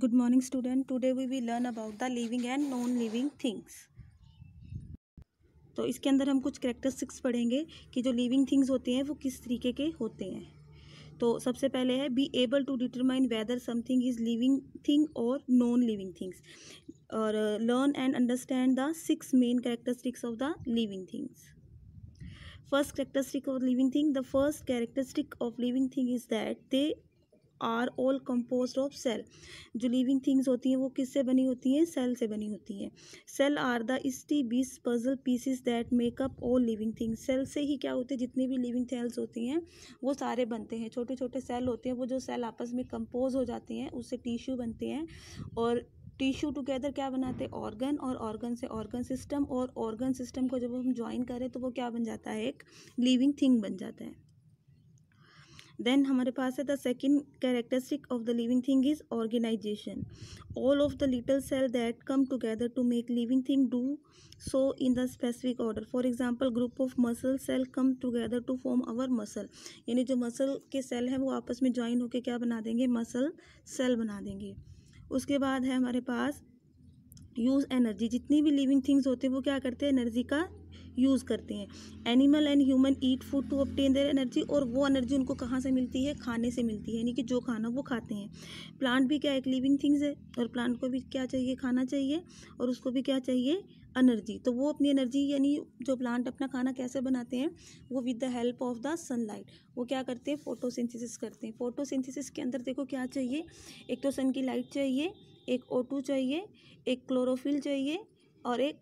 good morning student today we we learn about the living and non living things तो इसके अंदर हम कुछ करेक्टरस्टिक्स पढ़ेंगे कि जो लिविंग थिंग्स होते हैं वो किस तरीके के होते हैं तो सबसे पहले है be able to determine whether something is living thing और नॉन लिविंग थिंग्स और learn and understand the six main characteristics of the living things first characteristic of living thing the first characteristic of living thing is that they are all compose of cell जो living things होती हैं वो किससे बनी होती हैं cell से बनी होती हैं सेल आर द इस्टी bitsy puzzle pieces that make up all living things cell से ही क्या होते हैं जितनी भी लिविंग सेल्स होती हैं वो सारे बनते हैं छोटे छोटे सेल होते हैं वो जो सेल आपस में कंपोज हो जाते हैं उससे टिश्यू बनते हैं और टिश्यू टुगेदर क्या बनाते हैं ऑर्गन और ऑर्गन से ऑर्गन सिस्टम और ऑर्गन सिस्टम को जब हम ज्वाइन करें तो वो क्या बन जाता है एक लिविंग थिंग बन जाता है देन हमारे पास है the second characteristic of the living thing is organisation all of the little cell that come together to make living thing do so in the specific order for example group of muscle cell come together to form our muscle यानी जो muscle के cell हैं वो आपस में join होकर क्या बना देंगे मसल सेल बना देंगे उसके बाद है हमारे पास यूज़ एनर्जी जितनी भी लिविंग थिंग्स होते हैं वो क्या करते हैं एनर्जी का यूज़ करते हैं animal and human eat food to obtain their energy और वो एनर्जी उनको कहाँ से मिलती है खाने से मिलती है यानी कि जो खाना वो खाते हैं प्लांट भी क्या एक लिविंग थिंग्स है और प्लांट को भी क्या चाहिए खाना चाहिए और उसको भी क्या चाहिए एनर्जी तो वो अपनी एनर्जी यानी जो प्लांट अपना खाना कैसे बनाते हैं वो with the help of the sunlight वो क्या करते हैं फोटोसिंथेसिस करते हैं फोटोसिंथेसिस के अंदर देखो क्या चाहिए एक तो सन की लाइट चाहिए एक ओ टू चाहिए एक क्लोरोफिल चाहिए और एक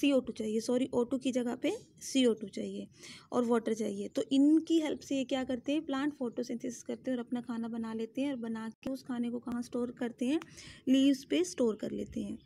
सी ओ टू चाहिए सॉरी ओ टू की जगह पे सी ओ टू चाहिए और वाटर चाहिए तो इनकी हेल्प से ये क्या करते हैं प्लांट फोटोसिंथेसिस करते हैं और अपना खाना बना लेते हैं और बना के उस खाने को कहाँ स्टोर करते हैं लीव्स पे स्टोर कर लेते हैं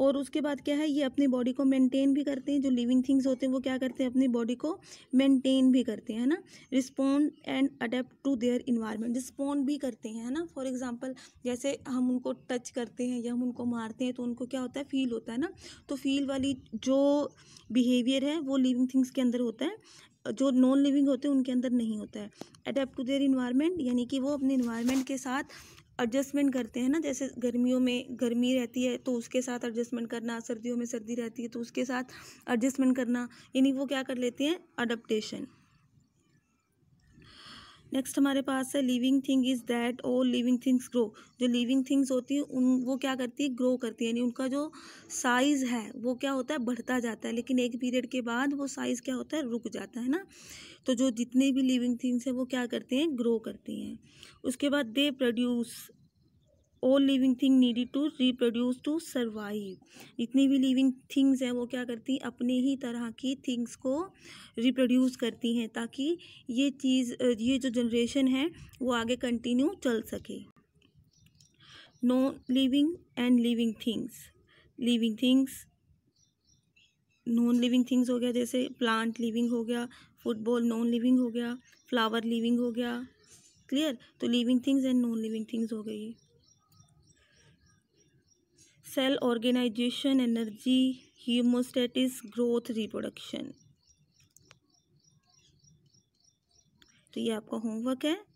और उसके बाद क्या है ये अपनी बॉडी को मेंटेन भी करते हैं जो लिविंग थिंग्स होते हैं वो क्या करते हैं अपनी बॉडी को मेंटेन भी करते हैं ना respond and adapt to their environment respond भी करते हैं है ना फॉर एग्जांपल जैसे हम उनको टच करते हैं या हम उनको मारते हैं तो उनको क्या होता है फील होता है ना तो फील वाली जो बिहेवियर है वो लिविंग थिंग्स के अंदर होता है जो नॉन लिविंग होते हैं उनके अंदर नहीं होता है अडेप्ट टू देयर इन्वायरमेंट यानी कि वो अपने इन्वायरमेंट के साथ एडजस्टमेंट करते हैं ना जैसे गर्मियों में गर्मी रहती है तो उसके साथ एडजस्टमेंट करना सर्दियों में सर्दी रहती है तो उसके साथ एडजस्टमेंट करना यानी वो क्या कर लेते हैं अडप्टेशन नेक्स्ट हमारे पास है लिविंग थिंग इज़ दैट और लिविंग थिंग्स ग्रो जो लिविंग थिंग्स होती हैं उन वो क्या करती है ग्रो करती है यानी उनका जो साइज़ है वो क्या होता है बढ़ता जाता है लेकिन एक पीरियड के बाद वो साइज़ क्या होता है रुक जाता है ना तो जो जितने भी लिविंग थिंग्स हैं वो क्या करते हैं ग्रो करती हैं उसके बाद they produce all living thing need to reproduce to survive जितनी भी लिविंग थिंग्स हैं वो क्या करती हैं अपने ही तरह की थिंग्स को रिप्रोड्यूस करती हैं ताकि ये चीज़ ये जो जनरेशन है वो आगे कंटिन्यू चल सके no living and living things living things non living things हो गया जैसे प्लांट लिविंग हो गया फुटबॉल नॉन लिविंग हो गया फ्लावर लिविंग हो गया क्लियर तो living things and non living things हो गई cell organisation energy homeostasis growth reproduction तो ये आपका होमवर्क है